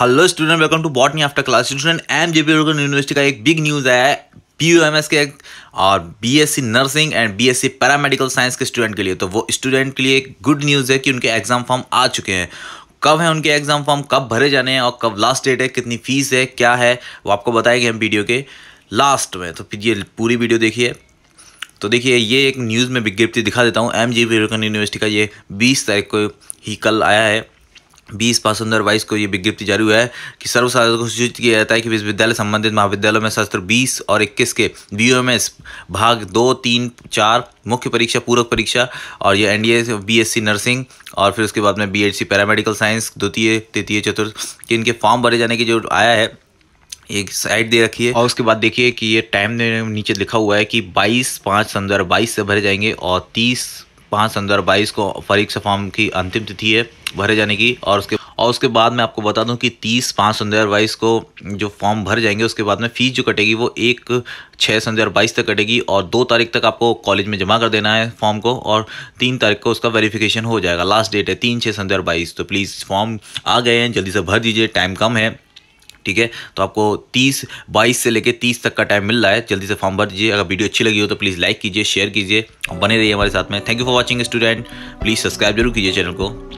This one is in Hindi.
hello student welcome to botany after class student M J P university का एक बिग न्यूज़ आया है पी यू एम एस के और B S C nursing and B S C paramedical science के स्टूडेंट के लिए तो वो स्टूडेंट के लिए एक गुड न्यूज़ है कि उनके एग्ज़ाम फॉर्म आ चुके हैं कब है उनके एग्ज़ाम फॉर्म कब भरे जाने हैं और कब लास्ट डेट है कितनी फ़ीस है क्या है वो आपको बताएंगे हम वीडियो के लास्ट में तो फिर ये पूरी वीडियो देखिए तो देखिए ये एक न्यूज़ में विज्ञप्ति दिखा देता हूँ एम जी यूनिवर्सिटी का ये बीस तारीख को ही कल आया है बीस पाँच और बाईस को ये विज्ञप्ति जारी हुआ है कि सर्वसाधारण को सूचित किया जाता है कि विश्वविद्यालय संबंधित महाविद्यालयों में सत्र बीस और इक्कीस के बी भाग दो तीन चार मुख्य परीक्षा पूरक परीक्षा और ये एनडीए बीएससी नर्सिंग और फिर उसके बाद में बीएचसी पैरामेडिकल साइंस द्वितीय तृतीय चतुर्थ कि इनके फॉर्म भरे जाने की जो आया है एक साइड दे रखी है और उसके बाद देखिए कि ये टाइम नीचे लिखा हुआ है कि 22 पाँच सन बाईस से भरे जाएंगे और तीस पाँच अंदर बाईस को फरीक फॉर्म की अंतिम तिथि है भरे जाने की और उसके और उसके बाद मैं आपको बता दूं कि तीस पाँच सौ हजार बाईस को जो फॉर्म भर जाएंगे उसके बाद में फ़ीस जो कटेगी वो एक छः सौ बाईस तक कटेगी और दो तारीख तक आपको कॉलेज में जमा कर देना है फॉर्म को और तीन तारीख को उसका वेरीफिकेशन हो जाएगा लास्ट डेट है तीन छः सौ बाईस तो प्लीज़ फॉर्म आ गए हैं जल्दी से भर दीजिए टाइम कम है ठीक है तो आपको 30 22 से लेकर 30 तक का टाइम मिल रहा है जल्दी से फॉर्म भर दीजिए अगर वीडियो अच्छी लगी हो तो प्लीज़ लाइक कीजिए शेयर कीजिए और बने रहिए हमारे साथ में thank you for watching student please subscribe जरूर कीजिए चैनल को